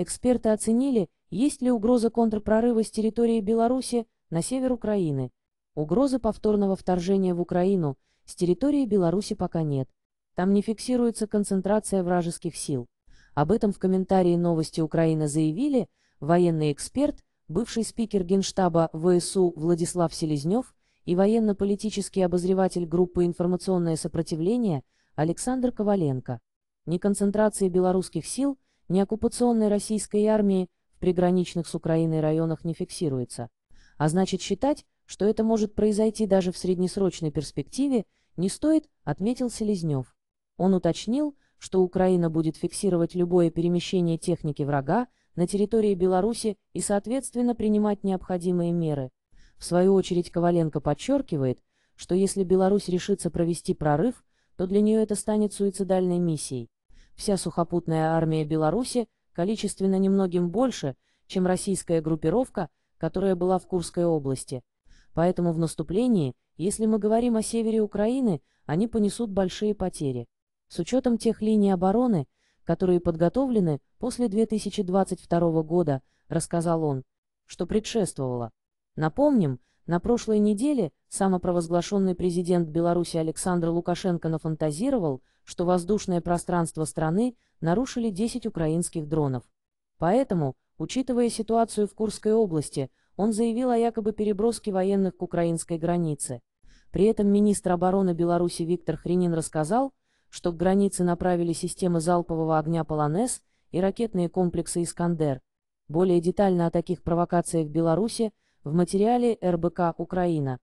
Эксперты оценили, есть ли угроза контрпрорыва с территории Беларуси на север Украины. Угрозы повторного вторжения в Украину с территории Беларуси пока нет. Там не фиксируется концентрация вражеских сил. Об этом в комментарии новости Украины заявили военный эксперт, бывший спикер Генштаба ВСУ Владислав Селезнев и военно-политический обозреватель группы «Информационное сопротивление» Александр Коваленко. Неконцентрации белорусских сил – неоккупационной российской армии в приграничных с Украиной районах не фиксируется, а значит считать, что это может произойти даже в среднесрочной перспективе, не стоит, отметил Селезнев. Он уточнил, что Украина будет фиксировать любое перемещение техники врага на территории Беларуси и, соответственно, принимать необходимые меры. В свою очередь Коваленко подчеркивает, что если Беларусь решится провести прорыв, то для нее это станет суицидальной миссией. Вся сухопутная армия Беларуси количественно немногим больше, чем российская группировка, которая была в Курской области. Поэтому в наступлении, если мы говорим о севере Украины, они понесут большие потери. С учетом тех линий обороны, которые подготовлены после 2022 года, рассказал он, что предшествовало. Напомним, на прошлой неделе самопровозглашенный президент Беларуси Александр Лукашенко нафантазировал, что воздушное пространство страны нарушили 10 украинских дронов. Поэтому, учитывая ситуацию в Курской области, он заявил о якобы переброске военных к украинской границе. При этом министр обороны Беларуси Виктор Хренин рассказал, что к границе направили системы залпового огня «Полонез» и ракетные комплексы «Искандер». Более детально о таких провокациях в Беларуси – в материале РБК «Украина»